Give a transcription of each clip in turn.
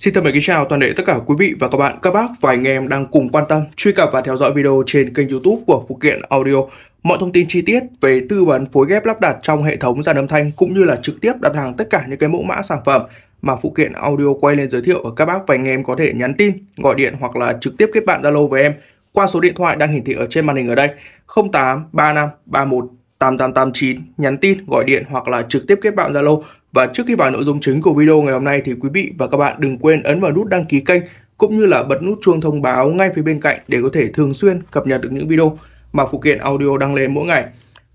Xin thân mời kính chào toàn thể tất cả quý vị và các bạn, các bác và anh em đang cùng quan tâm, truy cập và theo dõi video trên kênh youtube của Phụ Kiện Audio. Mọi thông tin chi tiết về tư vấn phối ghép lắp đặt trong hệ thống dàn âm thanh cũng như là trực tiếp đặt hàng tất cả những cái mẫu mã sản phẩm mà Phụ Kiện Audio quay lên giới thiệu ở các bác và anh em có thể nhắn tin, gọi điện hoặc là trực tiếp kết bạn Zalo với em qua số điện thoại đang hiển thị ở trên màn hình ở đây 08 31 8889 nhắn tin gọi điện hoặc là trực tiếp kết bạn Zalo và trước khi vào nội dung chính của video ngày hôm nay thì quý vị và các bạn đừng quên ấn vào nút đăng ký kênh cũng như là bật nút chuông thông báo ngay phía bên cạnh để có thể thường xuyên cập nhật được những video mà phụ kiện audio đăng lên mỗi ngày.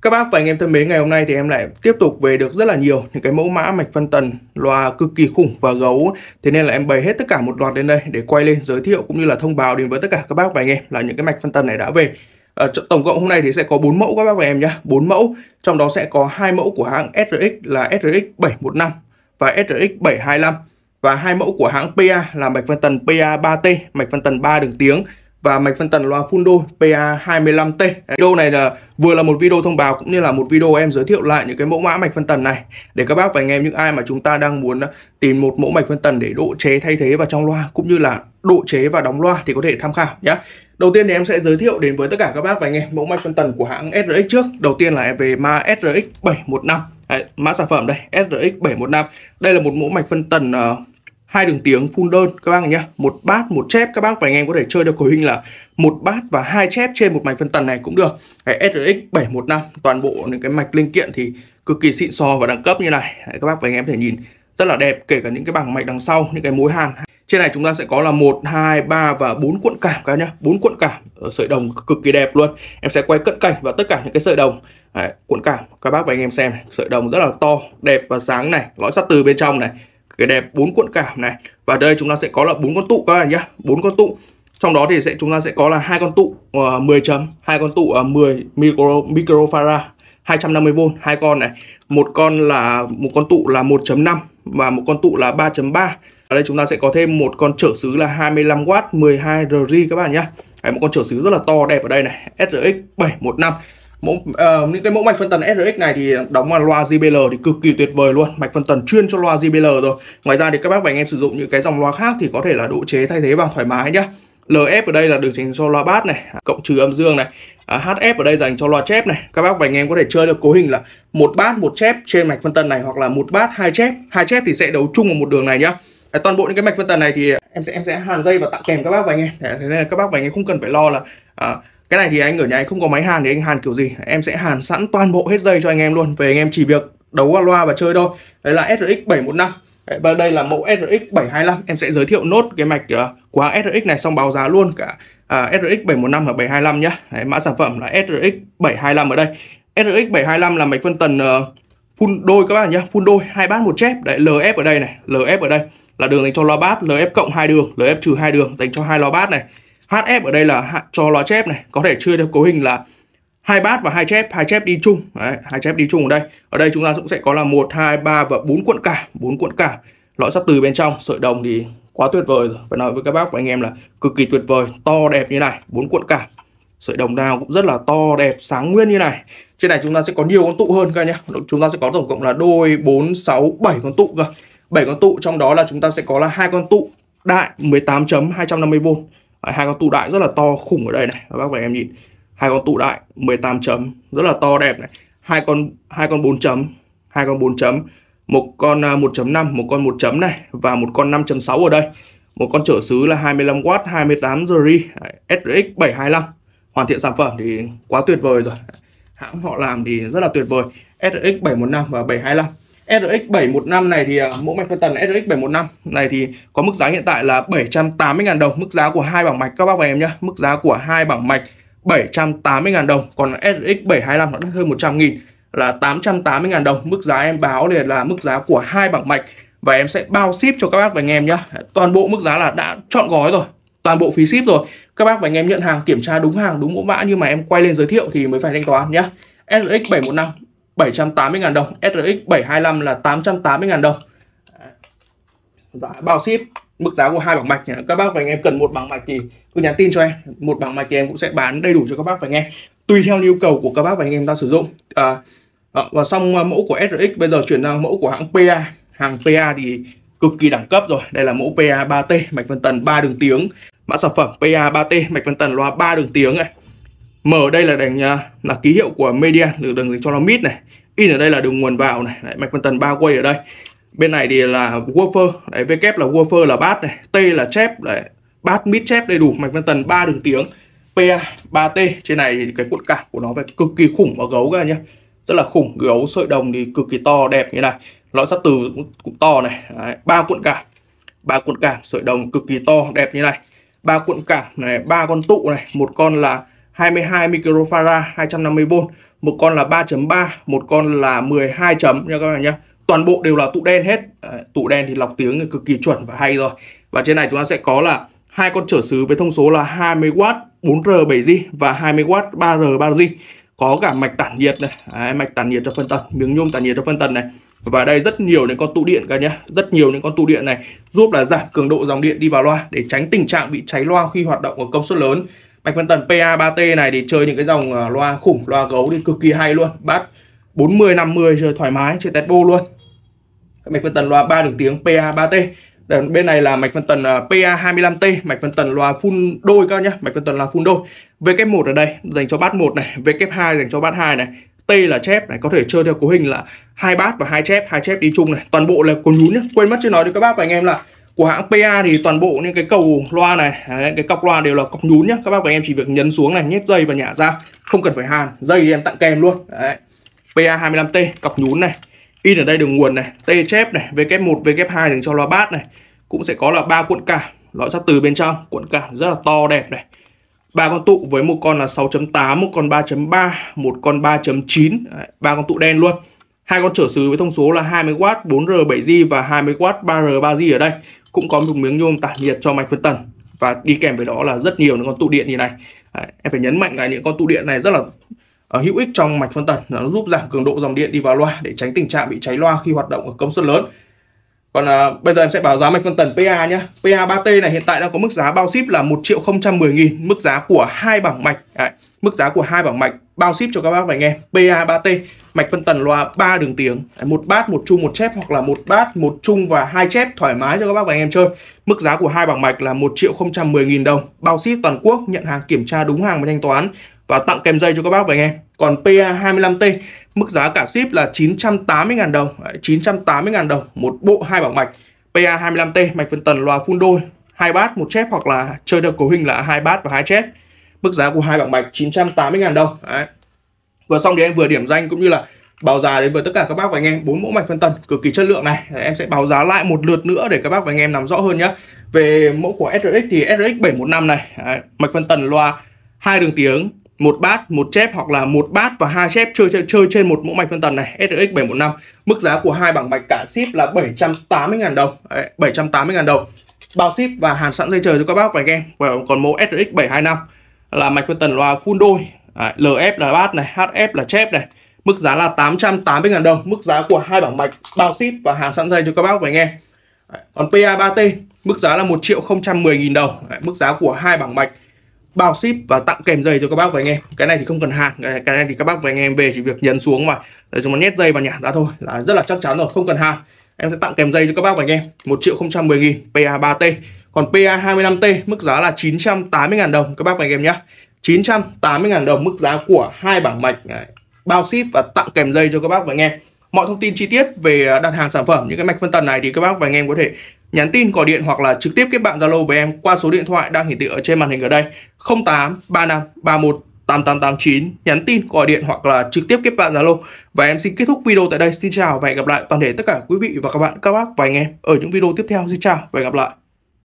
Các bác và anh em thân mến, ngày hôm nay thì em lại tiếp tục về được rất là nhiều những cái mẫu mã mạch phân tần loa cực kỳ khủng và gấu. Thế nên là em bày hết tất cả một loạt lên đây để quay lên giới thiệu cũng như là thông báo đến với tất cả các bác và anh em là những cái mạch phân tần này đã về. À, tổng cộng hôm nay thì sẽ có 4 mẫu các bác và em nhé 4 mẫu trong đó sẽ có hai mẫu của hãng SRX là SRX 715 và SRX 725 và hai mẫu của hãng PA là mạch phân tần PA3T mạch phân tần 3 đường tiếng và mạch phân tần loa phun đôi PA25T. Video này là vừa là một video thông báo cũng như là một video em giới thiệu lại những cái mẫu mã mạch phân tần này để các bác và anh em những ai mà chúng ta đang muốn tìm một mẫu mạch phân tần để độ chế thay thế vào trong loa cũng như là độ chế và đóng loa thì có thể tham khảo nhé. Đầu tiên thì em sẽ giới thiệu đến với tất cả các bác và anh em mẫu mạch phân tần của hãng SRX trước. Đầu tiên là về ma SRX 715. Đấy, mã sản phẩm đây, SRX 715. Đây là một mẫu mạch phân tần uh, hai đường tiếng phun đơn các bác nhá một bát một chép các bác và anh em có thể chơi được cấu hình là một bát và hai chép trên một mạch phân tần này cũng được cái SRX 715 toàn bộ những cái mạch linh kiện thì cực kỳ xịn sò và đẳng cấp như này các bác và anh em có thể nhìn rất là đẹp kể cả những cái bảng mạch đằng sau những cái mối hàn trên này chúng ta sẽ có là 1, 2, 3 và 4 cuộn cảm các nhá 4 cuộn cảm sợi đồng cực kỳ đẹp luôn Em sẽ quay cận cảnh và tất cả những cái sợi đồng Đấy, Cuộn cảm các bác và anh em xem này. Sợi đồng rất là to, đẹp và sáng này Lõi sắt từ bên trong này cái đẹp bốn cuộn cảm này và đây chúng ta sẽ có là bốn con tụ các bạn nhé bốn con tụ trong đó thì sẽ chúng ta sẽ có là hai con tụ uh, ờ, 10 chấm hai con tụ uh, ờ, 10 micro microfarad 250V hai con này một con là một con tụ là 1.5 và một con tụ là 3.3 ở đây chúng ta sẽ có thêm một con trở xứ là 25W 12 RI các bạn nhé Đấy, một con trở xứ rất là to đẹp ở đây này SRX 715 mẫu ờ, những cái mẫu mạch phân tần SRX này thì đóng vào loa JBL thì cực kỳ tuyệt vời luôn mạch phân tần chuyên cho loa JBL rồi ngoài ra thì các bác và anh em sử dụng những cái dòng loa khác thì có thể là độ chế thay thế vào thoải mái nhá LF ở đây là được dành cho loa bass này cộng trừ âm dương này ờ, HF ở đây dành cho loa chép này các bác và anh em có thể chơi được cấu hình là một bass một chép trên mạch phân tần này hoặc là một bass hai chép hai chép thì sẽ đấu chung vào một đường này nhá ờ, toàn bộ những cái mạch phân tần này thì em sẽ em sẽ hàn dây và tặng kèm các bác và anh em thế nên là các bác và anh em không cần phải lo là à, cái này thì anh ở nhà anh không có máy hàn thì anh hàn kiểu gì em sẽ hàn sẵn toàn bộ hết dây cho anh em luôn về anh em chỉ việc đấu qua loa và chơi thôi đấy là SRX 715 và đây là mẫu SRX 725 em sẽ giới thiệu nốt cái mạch của ờ, SRX này xong báo giá luôn cả à, SRX 715 và 725 nhá đấy, mã sản phẩm là SRX 725 ở đây SRX 725 là mạch phân tần ờ, uh, full đôi các bạn nhá phun đôi hai bát một chép đấy LF ở đây này LF ở đây là đường dành cho loa bát LF cộng hai đường LF trừ hai đường dành cho hai loa bát này HF ở đây là cho lá chép này, có thể chơi được cấu hình là hai bát và hai chép, hai chép đi chung. Đấy, hai chép đi chung ở đây. Ở đây chúng ta cũng sẽ có là 1 2 3 và 4 cuộn cả, 4 cuộn cả. Lõi sắt từ bên trong, sợi đồng thì quá tuyệt vời rồi. Phải nói với các bác và anh em là cực kỳ tuyệt vời, to đẹp như này, 4 cuộn cả. Sợi đồng nào cũng rất là to đẹp, sáng nguyên như này. Trên này chúng ta sẽ có nhiều con tụ hơn các nhá. Chúng ta sẽ có tổng cộng là đôi 4 6 7 con tụ cơ. 7 con tụ trong đó là chúng ta sẽ có là hai con tụ đại 18.250V Đấy, hai con tụ đại rất là to khủng ở đây này các bác và em nhìn hai con tụ đại 18 chấm rất là to đẹp này hai con hai con 4 chấm hai con 4 chấm một con 1.5 à, một con 1 chấm này và một con 5.6 ở đây một con trở xứ là 25W 28 Ri SRX 725 hoàn thiện sản phẩm thì quá tuyệt vời rồi hãng họ làm thì rất là tuyệt vời SRX 715 và 725 SRX 715 này thì à, mẫu mạch phân tần SRX 715 này thì có mức giá hiện tại là 780.000 đồng, mức giá của hai bảng mạch các bác và em nhé mức giá của hai bảng mạch 780.000 đồng, còn SRX 725 nó đắt hơn 100 000 là 880.000 đồng, mức giá em báo liền là mức giá của hai bảng mạch và em sẽ bao ship cho các bác và anh em nhé Toàn bộ mức giá là đã chọn gói rồi, toàn bộ phí ship rồi. Các bác và anh em nhận hàng kiểm tra đúng hàng đúng mẫu mã như mà em quay lên giới thiệu thì mới phải thanh toán nhé. SRX 715 780.000 đồng SRX 725 là 880.000 đồng giá dạ, bao ship mức giá của hai bảng mạch các bác và anh em cần một bảng mạch thì cứ nhắn tin cho em một bảng mạch thì em cũng sẽ bán đầy đủ cho các bác và anh em tùy theo nhu cầu của các bác và anh em ta sử dụng à, ờ, và xong à, mẫu của SRX bây giờ chuyển sang mẫu của hãng PA hàng PA thì cực kỳ đẳng cấp rồi đây là mẫu PA 3T mạch phân tần 3 đường tiếng mã sản phẩm PA 3T mạch phân tần loa 3 đường tiếng này M ở đây là đành là ký hiệu của media được đừng cho nó mid này. In ở đây là đường nguồn vào này, đấy, mạch phân tần ba quay ở đây. Bên này thì là woofer, đấy V kép là woofer là bát này, T là chép đấy, bát mid chép đầy đủ, mạch phân tần ba đường tiếng. PA 3T trên này thì cái cuộn cảm của nó phải cực kỳ khủng và gấu các anh nhá. Rất là khủng, gấu sợi đồng thì cực kỳ to đẹp như này. Lõi sắt từ cũng, to này, đấy, ba cuộn cảm. Ba cuộn cảm sợi đồng cực kỳ to đẹp như này. Ba cuộn cảm này, ba con tụ này, một con là 22 microfarad 250V, một con là 3.3, một con là 12 chấm nha các bạn nhé. Toàn bộ đều là tụ đen hết. tụ đen thì lọc tiếng cực kỳ chuẩn và hay rồi. Và trên này chúng ta sẽ có là hai con trở xứ với thông số là 20W 4R 7G và 20W 3R 3G. Có cả mạch tản nhiệt này, Đấy, mạch tản nhiệt cho phân tần, miếng nhôm tản nhiệt cho phân tần này. Và đây rất nhiều những con tụ điện cả nhé rất nhiều những con tụ điện này giúp là giảm cường độ dòng điện đi vào loa để tránh tình trạng bị cháy loa khi hoạt động ở công suất lớn. Bạch phân Tần PA3T này thì chơi những cái dòng ờ, loa khủng, loa gấu thì cực kỳ hay luôn. Bát 40 50 chơi thoải mái, chơi bô luôn. Mạch phân Tần loa 3 đường tiếng PA3T. Đằng bên này là mạch phân tần PA25T, mạch phân tần loa full đôi các nhá, mạch phân tần là full đôi. W1 ở đây dành cho bát 1 này, W2 dành cho bát 2 này, T là chép này, có thể chơi theo cấu hình là hai bát và hai chép, hai chép đi chung này. Toàn bộ là cuốn nhún nhá. Quên mất chưa nói đến các bác và anh em là của hãng PA thì toàn bộ những cái cầu loa này đấy, cái cọc loa đều là cọc nhún nhá các bác và em chỉ việc nhấn xuống này nhét dây và nhả ra không cần phải hàn dây thì em tặng kèm luôn đấy PA 25T cọc nhún này in ở đây đường nguồn này T chép này W1 w hai, dành cho loa bass này cũng sẽ có là ba cuộn cảm lõi sắt từ bên trong cuộn cảm rất là to đẹp này ba con tụ với một con là 6.8 một con 3.3 một con 3.9 ba con tụ đen luôn hai con trở xứ với thông số là 20W 4R7G và 20W 3R3G ở đây cũng có một miếng nhôm tản nhiệt cho mạch phân tần và đi kèm với đó là rất nhiều những con tụ điện như này em phải nhấn mạnh là những con tụ điện này rất là ờ, hữu ích trong mạch phân tần nó giúp giảm cường độ dòng điện đi vào loa để tránh tình trạng bị cháy loa khi hoạt động ở công suất lớn còn à, bây giờ em sẽ báo giá mạch phân tần PA nhé PA 3T này hiện tại đang có mức giá bao ship là 1 triệu 010 nghìn Mức giá của hai bảng mạch Đấy, Mức giá của hai bảng mạch bao ship cho các bác và anh em PA 3T Mạch phân tần loa 3 đường tiếng một bát, một chung, một chép Hoặc là một bát, một chung và hai chép Thoải mái cho các bác và anh em chơi Mức giá của hai bảng mạch là 1 triệu 010 nghìn đồng Bao ship toàn quốc, nhận hàng kiểm tra đúng hàng và thanh toán Và tặng kèm dây cho các bác và anh em còn PA25T mức giá cả ship là 980.000 đồng, 980.000 đồng một bộ hai bảng mạch. PA25T mạch phân tần loa full đôi, hai bát một chép hoặc là chơi theo cấu hình là hai bát và hai chép. Mức giá của hai bảng mạch 980.000 đồng. Đấy. Vừa xong thì em vừa điểm danh cũng như là báo giá đến với tất cả các bác và anh em bốn mẫu mạch phân tần cực kỳ chất lượng này em sẽ báo giá lại một lượt nữa để các bác và anh em nắm rõ hơn nhé về mẫu của SRX thì SRX 715 này mạch phân tần loa hai đường tiếng một bát một chép hoặc là một bát và hai chép chơi chơi, trên một mẫu mạch phân tần này SRX 715 mức giá của hai bảng mạch cả ship là 780.000 đồng Đấy, 780.000 đồng bao ship và hàng sẵn dây chờ cho các bác và game và còn mẫu SRX 725 là mạch phân tần loa full đôi Đấy, LF là bát này HF là chép này mức giá là 880.000 đồng mức giá của hai bảng mạch bao ship và hàng sẵn dây cho các bác và nghe còn PA3T mức giá là 1 triệu 010 nghìn đồng Đấy, mức giá của hai bảng mạch bao ship và tặng kèm dây cho các bác và anh em cái này thì không cần hàng cái này thì các bác và anh em về chỉ việc nhấn xuống mà để chúng nó nhét dây vào nhả ra thôi là rất là chắc chắn rồi không cần hàng em sẽ tặng kèm dây cho các bác và anh em 1 triệu 010 nghìn PA3T còn PA25T mức giá là 980 ngàn đồng các bác và anh em nhé 980 ngàn đồng mức giá của hai bảng mạch bao ship và tặng kèm dây cho các bác và anh em mọi thông tin chi tiết về à, đặt hàng sản phẩm những cái mạch phân tần này thì các bác và anh em có thể nhắn tin gọi điện hoặc là trực tiếp kết bạn Zalo với em qua số điện thoại đang hiển thị ở trên màn hình ở đây 08 35 31 8889 nhắn tin gọi điện hoặc là trực tiếp kết bạn Zalo và em xin kết thúc video tại đây xin chào và hẹn gặp lại toàn thể tất cả quý vị và các bạn các bác và anh em ở những video tiếp theo xin chào và hẹn gặp lại